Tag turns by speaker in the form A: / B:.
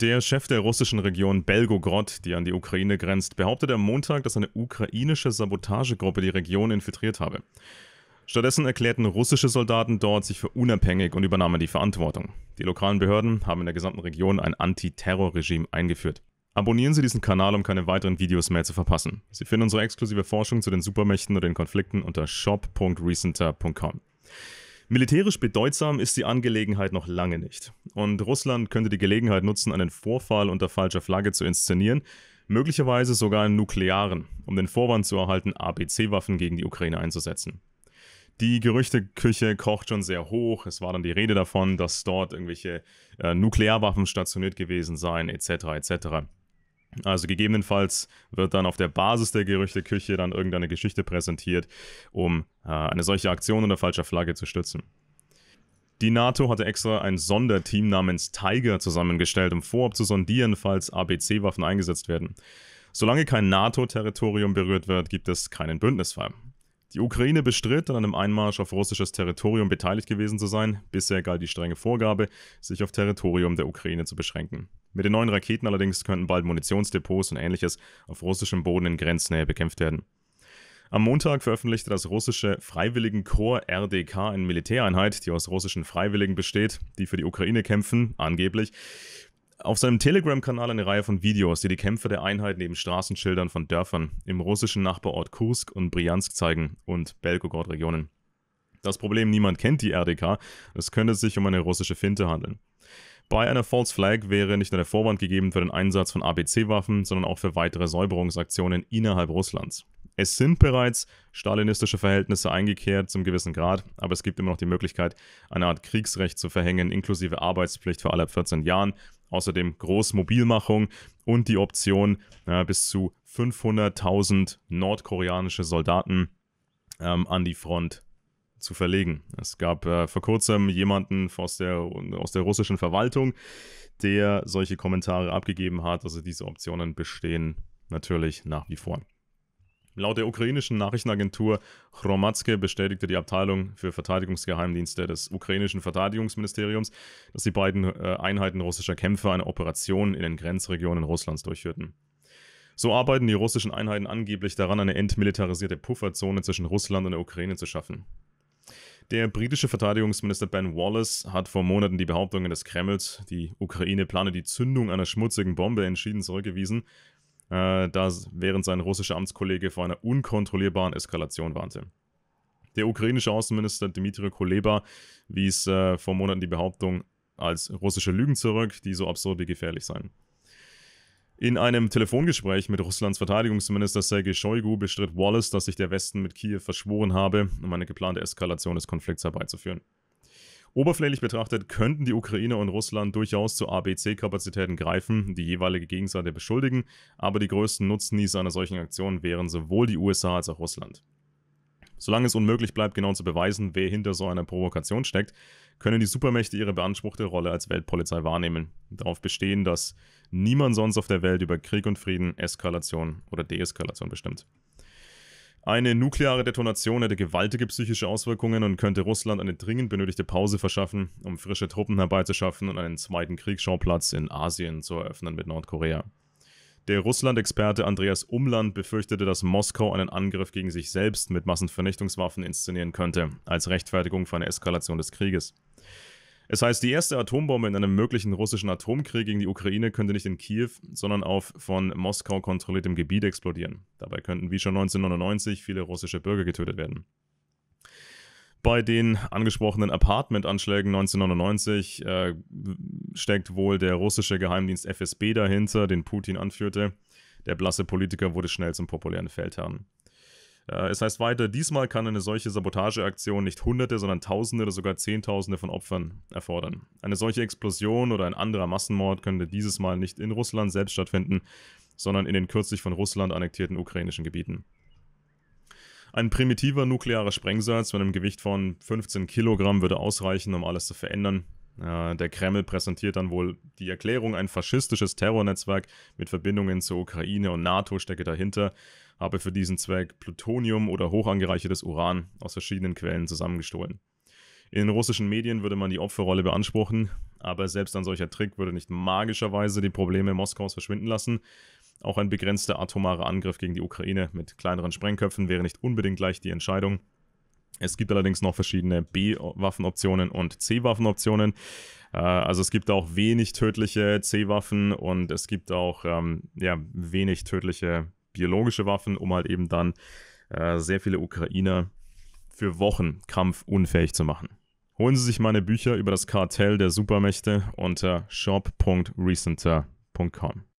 A: Der Chef der russischen Region Belgogrod, die an die Ukraine grenzt, behauptete am Montag, dass eine ukrainische Sabotagegruppe die Region infiltriert habe. Stattdessen erklärten russische Soldaten dort sich für unabhängig und übernahmen die Verantwortung. Die lokalen Behörden haben in der gesamten Region ein Antiterrorregime eingeführt. Abonnieren Sie diesen Kanal, um keine weiteren Videos mehr zu verpassen. Sie finden unsere exklusive Forschung zu den Supermächten und den Konflikten unter shop.recenter.com. Militärisch bedeutsam ist die Angelegenheit noch lange nicht. Und Russland könnte die Gelegenheit nutzen, einen Vorfall unter falscher Flagge zu inszenieren, möglicherweise sogar einen nuklearen, um den Vorwand zu erhalten, ABC-Waffen gegen die Ukraine einzusetzen. Die Gerüchteküche kocht schon sehr hoch. Es war dann die Rede davon, dass dort irgendwelche äh, Nuklearwaffen stationiert gewesen seien, etc. etc. Also gegebenenfalls wird dann auf der Basis der Gerüchteküche dann irgendeine Geschichte präsentiert, um äh, eine solche Aktion unter falscher Flagge zu stützen. Die NATO hatte extra ein Sonderteam namens Tiger zusammengestellt, um vorab zu sondieren, falls ABC-Waffen eingesetzt werden. Solange kein NATO-Territorium berührt wird, gibt es keinen Bündnisfall. Die Ukraine bestritt, an einem Einmarsch auf russisches Territorium beteiligt gewesen zu sein. Bisher galt die strenge Vorgabe, sich auf Territorium der Ukraine zu beschränken. Mit den neuen Raketen allerdings könnten bald Munitionsdepots und ähnliches auf russischem Boden in Grenznähe bekämpft werden. Am Montag veröffentlichte das russische Freiwilligenkorps RDK eine Militäreinheit, die aus russischen Freiwilligen besteht, die für die Ukraine kämpfen, angeblich auf seinem Telegram-Kanal eine Reihe von Videos, die die Kämpfe der Einheit neben Straßenschildern von Dörfern im russischen Nachbarort Kursk und Bryansk zeigen und Belgorod-Regionen. Das Problem, niemand kennt die RDK, es könnte sich um eine russische Finte handeln. Bei einer False Flag wäre nicht nur der Vorwand gegeben für den Einsatz von ABC-Waffen, sondern auch für weitere Säuberungsaktionen innerhalb Russlands. Es sind bereits stalinistische Verhältnisse eingekehrt zum gewissen Grad, aber es gibt immer noch die Möglichkeit, eine Art Kriegsrecht zu verhängen, inklusive Arbeitspflicht für alle 14 Jahren Außerdem Großmobilmachung und die Option, äh, bis zu 500.000 nordkoreanische Soldaten ähm, an die Front zu verlegen. Es gab äh, vor kurzem jemanden aus der, aus der russischen Verwaltung, der solche Kommentare abgegeben hat. Also diese Optionen bestehen natürlich nach wie vor. Laut der ukrainischen Nachrichtenagentur Chromatske bestätigte die Abteilung für Verteidigungsgeheimdienste des ukrainischen Verteidigungsministeriums, dass die beiden äh, Einheiten russischer Kämpfer eine Operation in den Grenzregionen Russlands durchführten. So arbeiten die russischen Einheiten angeblich daran, eine entmilitarisierte Pufferzone zwischen Russland und der Ukraine zu schaffen. Der britische Verteidigungsminister Ben Wallace hat vor Monaten die Behauptungen des Kremls, die Ukraine plane die Zündung einer schmutzigen Bombe, entschieden zurückgewiesen äh, da während sein russischer Amtskollege vor einer unkontrollierbaren Eskalation warnte. Der ukrainische Außenminister Dmitry Kuleba wies äh, vor Monaten die Behauptung als russische Lügen zurück, die so absurd wie gefährlich seien. In einem Telefongespräch mit Russlands Verteidigungsminister Sergei Shoigu bestritt Wallace, dass sich der Westen mit Kiew verschworen habe, um eine geplante Eskalation des Konflikts herbeizuführen. Oberflächlich betrachtet könnten die Ukraine und Russland durchaus zu ABC-Kapazitäten greifen, die jeweilige Gegenseite beschuldigen, aber die größten Nutznießer einer solchen Aktion wären sowohl die USA als auch Russland. Solange es unmöglich bleibt, genau zu beweisen, wer hinter so einer Provokation steckt, können die Supermächte ihre beanspruchte Rolle als Weltpolizei wahrnehmen, darauf bestehen, dass niemand sonst auf der Welt über Krieg und Frieden, Eskalation oder Deeskalation bestimmt. Eine nukleare Detonation hätte gewaltige psychische Auswirkungen und könnte Russland eine dringend benötigte Pause verschaffen, um frische Truppen herbeizuschaffen und einen zweiten Kriegsschauplatz in Asien zu eröffnen mit Nordkorea. Der Russland-Experte Andreas Umland befürchtete, dass Moskau einen Angriff gegen sich selbst mit Massenvernichtungswaffen inszenieren könnte, als Rechtfertigung für eine Eskalation des Krieges. Es heißt, die erste Atombombe in einem möglichen russischen Atomkrieg gegen die Ukraine könnte nicht in Kiew, sondern auf von Moskau kontrolliertem Gebiet explodieren. Dabei könnten wie schon 1999 viele russische Bürger getötet werden. Bei den angesprochenen Apartment-Anschlägen 1999 äh, steckt wohl der russische Geheimdienst FSB dahinter, den Putin anführte. Der blasse Politiker wurde schnell zum populären Feldherrn. Äh, es heißt weiter, diesmal kann eine solche Sabotageaktion nicht Hunderte, sondern Tausende oder sogar Zehntausende von Opfern erfordern. Eine solche Explosion oder ein anderer Massenmord könnte dieses Mal nicht in Russland selbst stattfinden, sondern in den kürzlich von Russland annektierten ukrainischen Gebieten. Ein primitiver nuklearer Sprengsatz mit einem Gewicht von 15 Kilogramm würde ausreichen, um alles zu verändern. Äh, der Kreml präsentiert dann wohl die Erklärung, ein faschistisches Terrornetzwerk mit Verbindungen zur Ukraine und NATO stecke dahinter habe für diesen Zweck Plutonium oder hochangereichertes Uran aus verschiedenen Quellen zusammengestohlen. In russischen Medien würde man die Opferrolle beanspruchen, aber selbst ein solcher Trick würde nicht magischerweise die Probleme Moskaus verschwinden lassen. Auch ein begrenzter atomarer Angriff gegen die Ukraine mit kleineren Sprengköpfen wäre nicht unbedingt gleich die Entscheidung. Es gibt allerdings noch verschiedene B-Waffenoptionen und C-Waffenoptionen. Äh, also es gibt auch wenig tödliche C-Waffen und es gibt auch ähm, ja, wenig tödliche biologische Waffen, um halt eben dann äh, sehr viele Ukrainer für Wochen kampfunfähig zu machen. Holen Sie sich meine Bücher über das Kartell der Supermächte unter shop.recenter.com.